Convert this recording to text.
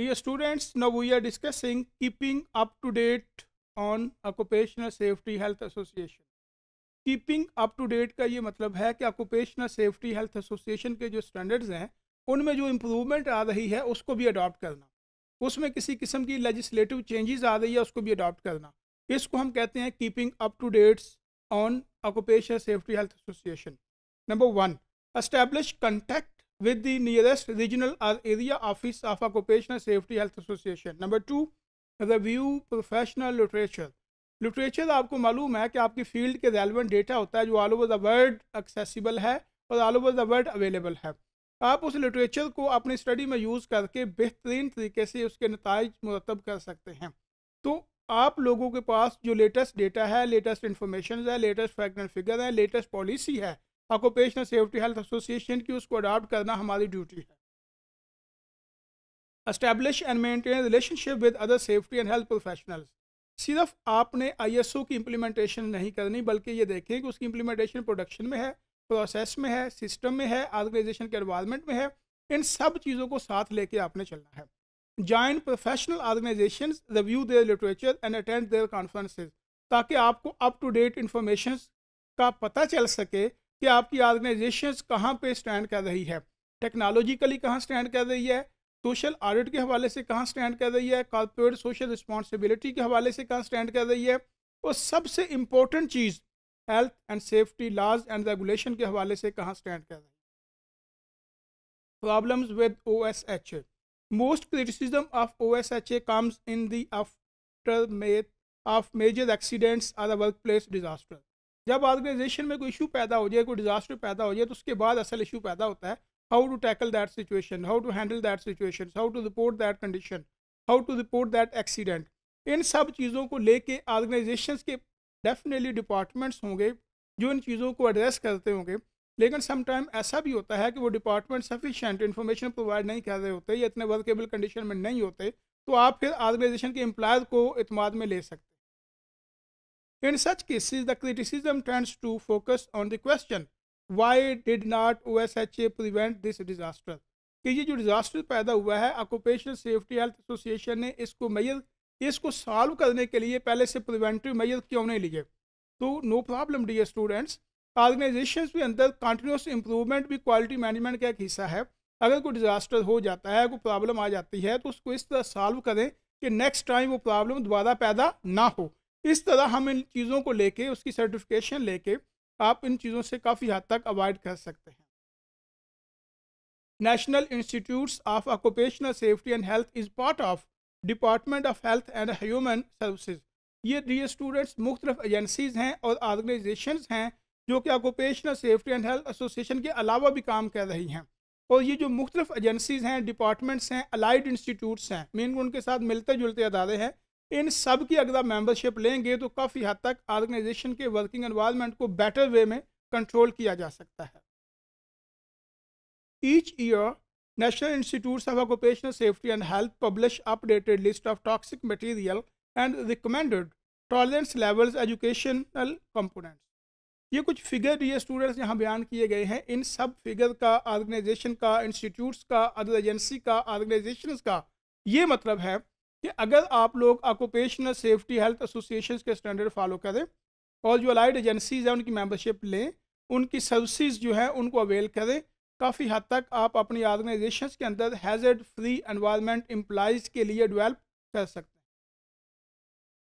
Dear students now we are discussing keeping up to date on Occupational Safety Health Association. Keeping up to date का ये मतलब है कि occupational safety health association के जो standards हैं उनमें जो इम्प्रूवमेंट आ रही है उसको भी अडॉप्ट करना उसमें किसी किस्म की लेजिस्लेटिव चेंजेस आ रही है उसको भी अडॉप्ट करना इसको हम कहते हैं keeping up to dates on occupational safety health association number one establish contact with the nearest regional or area office of Occupational Safety Health Association. Number 2 review professional literature. Literature आपको मालूम है कि आपकी फील्ड के relevant data होता है जो all over the world accessible है और all over the world available है आप उस लिटरेचर को अपनी स्टडी में यूज़ करके बेहतरीन तरीके से उसके नतज मुरतब कर सकते हैं तो आप लोगों के पास जो लेटेस्ट डेटा है लेटेस्ट इन्फॉर्मेशन है लेटेस्ट फैक्ट एंड फिगर है लेटेस्ट पॉलिसी है ऑक्यूपेशनल सेफ्टी हेल्थ एसोसिएशन की उसको अडॉप्ट करना हमारी ड्यूटी है establish and maintain relationship with other safety and health professionals सिर्फ आपने आईएसओ की इम्प्लीमेंटेशन नहीं करनी बल्कि ये देखें कि उसकी इम्प्लीमेंटेशन प्रोडक्शन में है प्रोसेस में है सिस्टम में है ऑर्गेनाइजेशन के एनवायरमेंट में है इन सब चीज़ों को साथ लेके आपने चलना है joint professional organisation review their literature and attend their conferences ताकि आपको अप टू डेट इन्फॉर्मेशन का पता चल सके कि आपकी ऑर्गेनाइजेशन कहाँ पे स्टैंड कर रही है टेक्नोलॉजिकली कहाँ स्टैंड कर रही है सोशल ऑडिट के हवाले से कहाँ स्टैंड कर रही है कॉरपोरेट सोशल रिस्पॉन्सिबिलिटी के हवाले से कहाँ स्टैंड कर रही है और सबसे इम्पोर्टेंट चीज़ health and safety laws and regulation के हवाले से कहाँ स्टैंड कर रही है with o criticism of O S H A comes in the after the of major accidents or the workplace disaster जब ऑर्गेनाइजेशन में कोई इशू पैदा हो जाए कोई डिजास्टर पैदा हो जाए तो उसके बाद असल इशू पैदा होता है how to tackle that situation how to handle that situation how to report that condition how to report that accident इन सब चीज़ों को लेके ऑर्गेनाइजेशन के डेफिनेटली डिपार्टमेंट्स होंगे जो इन चीज़ों को एड्रेस करते होंगे लेकिन समटाइम ऐसा भी होता है कि वो डिपार्टमेंट सफिशेंट इन्फॉर्मेशन प्रोवाइड नहीं कर रहे होते या इतने वर्केबल कंडीशन में नहीं होते तो आप फिर ऑर्गेनाइजेशन के एम्प्लॉज को अतमाद में ले सकते In such cases, the criticism tends to focus on the question, why did not OSHA prevent this disaster? कि ये जो डिज़ास्टर पैदा हुआ है ऑक्यूपेशनल सेफ्टी हेल्थ एसोसिएशन ने इसको मैयर इसको सॉल्व करने के लिए पहले से प्रिवेंटिव मैयर क्यों नहीं लिए तो no problem dear students organisation के अंदर कंटिन्यूस इंप्रूवमेंट भी क्वालिटी मैनेजमेंट का एक हिस्सा है अगर कोई डिज़ास्टर हो जाता है कोई प्रॉब्लम आ जाती है तो उसको इस तरह सॉल्व करें कि नेक्स्ट टाइम वो प्रॉब्लम दोबारा पैदा ना हो इस तरह हम इन चीज़ों को लेके उसकी सर्टिफिकेशन लेके आप इन चीज़ों से काफ़ी हद तक अवॉइड कर सकते हैं national institutes of occupational safety and health is part of department of health and human services ये डी स्टूडेंट्स मुख्तफ एजेंसीज़ हैं और ऑर्गेनाइजेशन हैं जो कि occupational safety and health association के अलावा भी काम कर रही हैं और ये जो मुख्तलिफ एजेंसीज़ हैं डिपार्टमेंट्स हैं अलाइड इंस्टीट्यूट्स हैं मेन उनके साथ मिलते जुलते अदारे हैं इन सब की अगर आप मेम्बरशिप लेंगे तो काफ़ी हद तक ऑर्गेनाइजेशन के वर्किंग एनवायरनमेंट को बेटर वे में कंट्रोल किया जा सकता है each year national institute of occupational safety and health publish updated list of toxic material and recommended tolerance levels educational components. ये कुछ फिगर ये स्टूडेंट्स यहाँ बयान किए गए हैं इन सब फिगर का ऑर्गेनाइजेशन का इंस्टीट्यूट्स का अदर एजेंसी का ऑर्गेनाइजेशन का ये मतलब है कि अगर आप लोग ऑक्यूपेशनल सेफ्टी हेल्थ एसोसिएशन के स्टैंडर्ड फॉलो करें और जो अलाइड एजेंसीज हैं उनकी मेंबरशिप लें उनकी सर्विसेज जो हैं उनको अवेल करें काफ़ी हद तक आप अपनी ऑर्गेनाइजेशन के अंदर हैजर्ड फ्री एनवायरनमेंट एम्प्लॉज़ के लिए डेवलप कर सकते